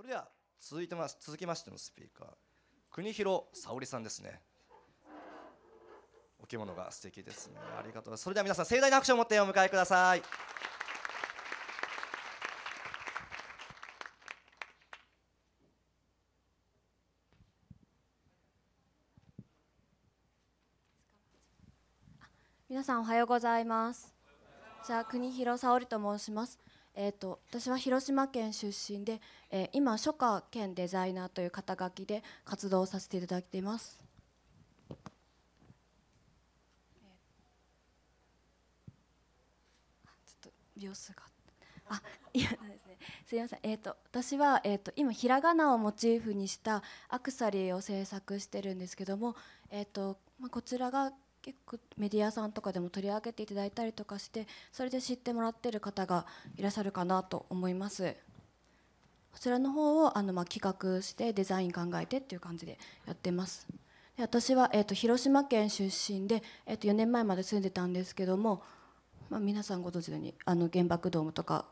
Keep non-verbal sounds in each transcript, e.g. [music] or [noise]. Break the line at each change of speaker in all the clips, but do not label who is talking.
それでは続いてます続きましてのスピーカー国広沙織さんですねお着物が素敵ですねありがとうそれでは皆さん盛大な拍手を持ってお迎えください
皆さんおはようございますじゃあ国広沙織と申しますえーと、私は広島県出身で、えー、今初夏兼デザイナーという肩書きで活動させていただいています。様子があいやですねすいませんえっ、ー、と私はえっ、ー、と今ひらがなをモチーフにしたアクセサリーを制作してるんですけどもえっ、ー、とまあこちらが結構メディアさんとかでも取り上げていただいたりとかしてそれで知ってもらってる方がいらっしゃるかなと思いますこちらの方をあのま企画してデザイン考えてっていう感じでやってますで私は、えと、広島県出身で、えと4年前まで住んでたんですけども、まあ、皆さんご存知のようにあの原爆ドームとか、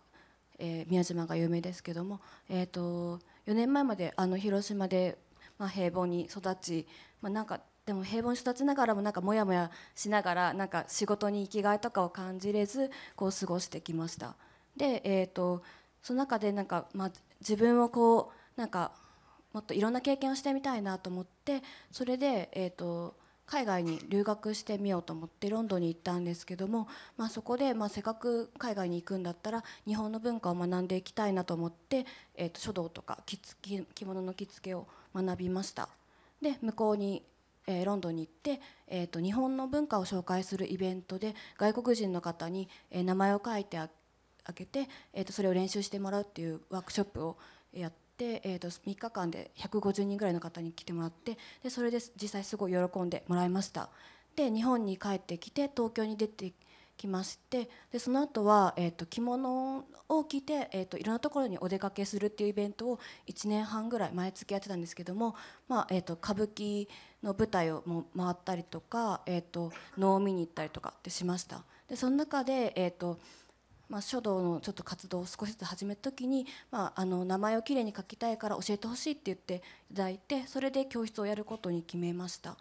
え宮島が有名ですけども、えと、4年前まであの広島で、ま平凡に育ち、まあ、なんかでも平凡に育ちながらもなんかモヤモヤしながらなんか仕事に生きがいとかを感じれずこう過ごしてきましたで、えーと、その中でなんか、まあ、自分をこうなんかもっといろんな経験をしてみたいなと思ってそれで、えーと、海外に留学してみようと思ってロンドンに行ったんですけども、まあ、そこで、まあ、せっかく海外に行くんだったら日本の文化を学んでいきたいなと思って、えーと、と書道とか着着物の着付けを学びました。で向こうにえー、ロンドンに行って、えーと、日本の文化を紹介するイベントで外国人の方に、えー、名前を書いてあげて、えーと、それを練習してもらうっていうワークショップをやって、えーと、と3日間で150人ぐらいの方に来てもらってでそれで実際すごい喜んでもらいました。で日本に帰ってきて東京に出て来ましてでその後は、えーと、着物を着て、えーと、いろんなところにお出かけするっていうイベントを1年半ぐらい毎月やってたんですけども、まあえーと、歌舞伎の舞台をも回ったりとか、えー、と能を見に行ったりとかってしました。でその中で、えーとまあ、書道のちょっと活動を少しずつ始めた時に、まあ、あの名前をきれいに書きたいから教えてほしいって言っていただいてそれで教室をやることに決めました。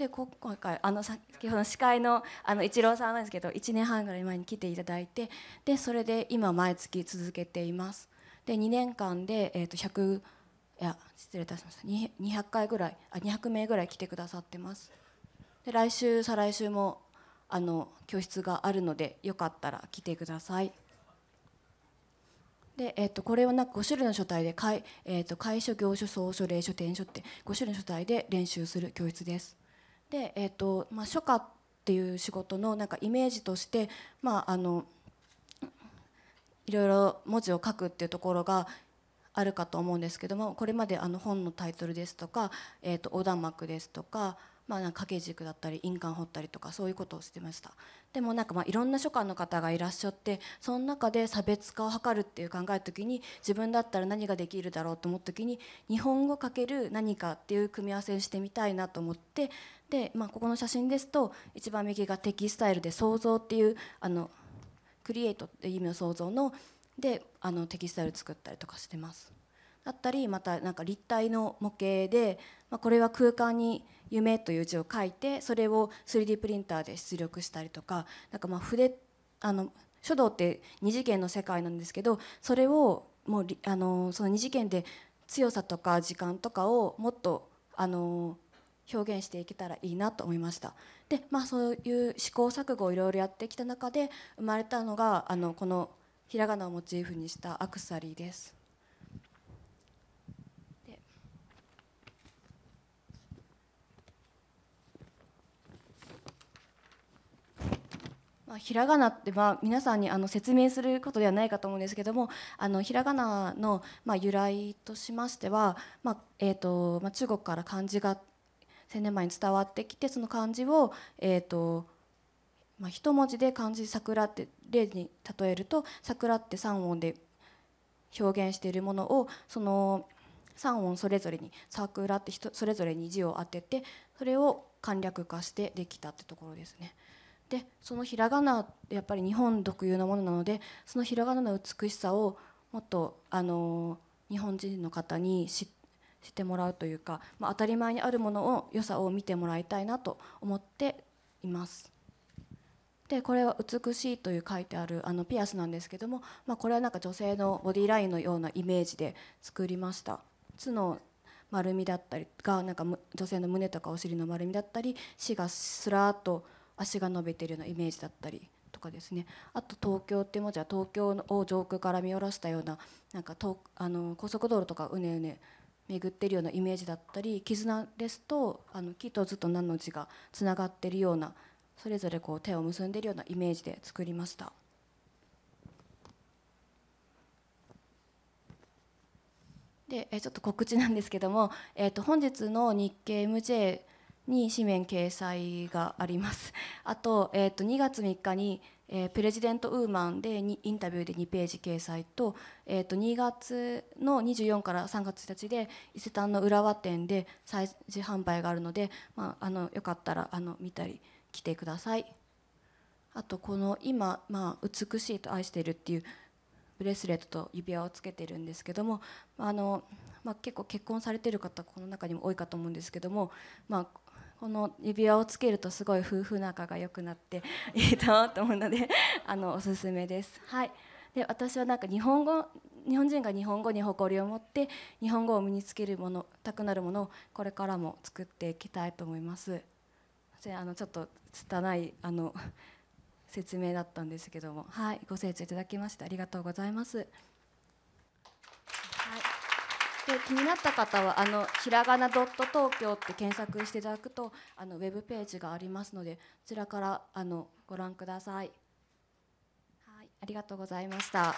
で今回あの先ほどの司会のあの一郎さんなんですけど1年半ぐらい前に来ていただいてでそれで今毎月続けていますで2年間で、えー、と100いや失礼いたしました200回ぐらいあ200名ぐらい来てくださってますで来週再来週もあの教室があるのでよかったら来てくださいで、えー、とこれをなんか5種類の書体で会,、えー、と会所業所総書霊書店書って5種類の書体で練習する教室ですで、えーとまあ、書家っていう仕事のなんかイメージとして、まあ、あのいろいろ文字を書くっていうところがあるかと思うんですけどもこれまであの本のタイトルですとか、えー、と横断幕ですとかまあ、なんか掛け軸だったり印鑑掘ったりとかそういうことをしてましたでもなんかまあいろんな書館の方がいらっしゃってその中で差別化を図るっていう考えた時に自分だったら何ができるだろうと思った時に日本語×何かっていう組み合わせにしてみたいなと思ってで、まあ、ここの写真ですと一番右がテキスタイルで創造っていうあのクリエイトっていう意味の創造のであのテキスタイル作ったりとかしてます。だったりまたなんか立体の模型で、まあ、これは空間に夢という字を書いてそれを 3D プリンターで出力したりとかなんかまあ筆あの書道って2次元の世界なんですけどそれをもうあのその2次元で強さとか時間とかをもっとあの表現していけたらいいなと思いましたで、まあ、そういう試行錯誤をいろいろやってきた中で生まれたのがあのこのひらがなをモチーフにしたアクセサリーです。まあ、ひらがなって、まあ、皆さんにあの説明することではないかと思うんですけどもあのひらがなの、まあ、由来としましては、まあえーとまあ、中国から漢字が1,000年前に伝わってきてその漢字を、えーとまあ、一文字で漢字「桜」って例に例えると「桜」って3音で表現しているものをその3音それぞれに「桜」ってそれぞれに字を当ててそれを簡略化してできたってところですね。でそのひらがなやっぱり日本特有のものなのでそのひらがなの美しさをもっとあの日本人の方に知ってもらうというか、まあ、当たり前にあるものを良さを見てもらいたいなと思っています。でこれは「美しい」という書いてあるあのピアスなんですけども、まあ、これはなんか女性のボディラインのようなイメージで作りました。つの丸みだったりがなんか女性の胸とかお尻の丸みだったり死がすらっと足が伸びてるようなイメージだったりとかですねあと東京っていう文字は東京を上空から見下ろしたようななんかとあの高速道路とかうねうね巡ってるようなイメージだったり絆ですとあの木と図と何の字がつながってるようなそれぞれこう手を結んでるようなイメージで作りました。でちょっと告知なんですけども、えー、と本日の日経 MJ に紙面掲載があります。[laughs] あと,、えー、と2月3日に、えー、プレジデントウーマンでにインタビューで2ページ掲載と,、えー、と2月の24から3月1日で伊勢丹の浦和店で催事販売があるので、まあ、あのよかったらあの見たり来てください。あとこの今、まあ、美しいと愛しているっていうブレスレットと指輪をつけてるんですけどもあの、まあ、結構結婚されてる方この中にも多いかと思うんですけども、まあ、この指輪をつけるとすごい夫婦仲が良くなって [laughs] いいなと思うので [laughs] あのおすすめです。はい、で私はなんか日本語日本人が日本語に誇りを持って日本語を身につけるものたくなるものをこれからも作っていきたいと思います。あのちょっと拙いあの [laughs] 説明だったんですけども、はい、ご清聴いただきましてありがとうございます。気になった方はあのひらがな .tokyo って検索していただくとあのウェブページがありますのでこちらからあのご覧ください。はい、ありがとうございました。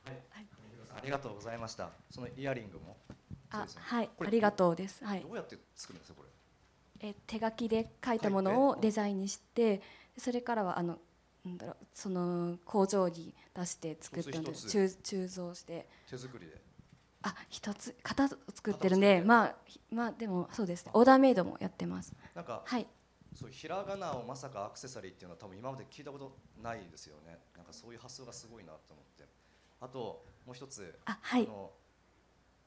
ありがとうございました。そのイヤリングも。
あ、ね、はい、ありがとうです。はい。ど
うやって作るんですか、こ
れ。え、手書きで書いたものをデザインにして、それからはあのなんだろうその工場に出して作ったんで鋳造して手作りであ一つ型作ってるんでまあまあでもそうですねオーダーメイドもやってます
なんかはいそうひらがなをまさかアクセサリーっていうのは多分今まで聞いたことないですよねなんかそういう発想がすごいなと思ってあともう一つあ、はい、の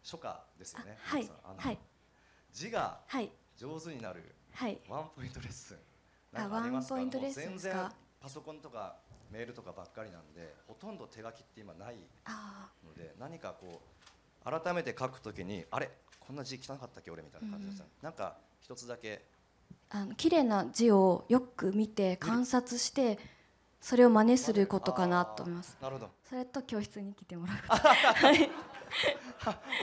初夏ですよねはい、はい、字が上手になる、はい、ワンポイントレッスンあワンポイントレッスンですかパソコンとかメールとかばっかりなんでほとんど手書きって今ないので何かこう改めて書くときにあれこんな字汚かったっけ俺みたいな感じです、た、うん、なんか一つだけ
あの綺麗な字をよく見て観察してそれを真似することかなと思います
なるほどそれと教室に来
てもらうはい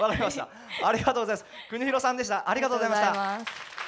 わかりましたありがとうございます国広さんでしたありがとうございました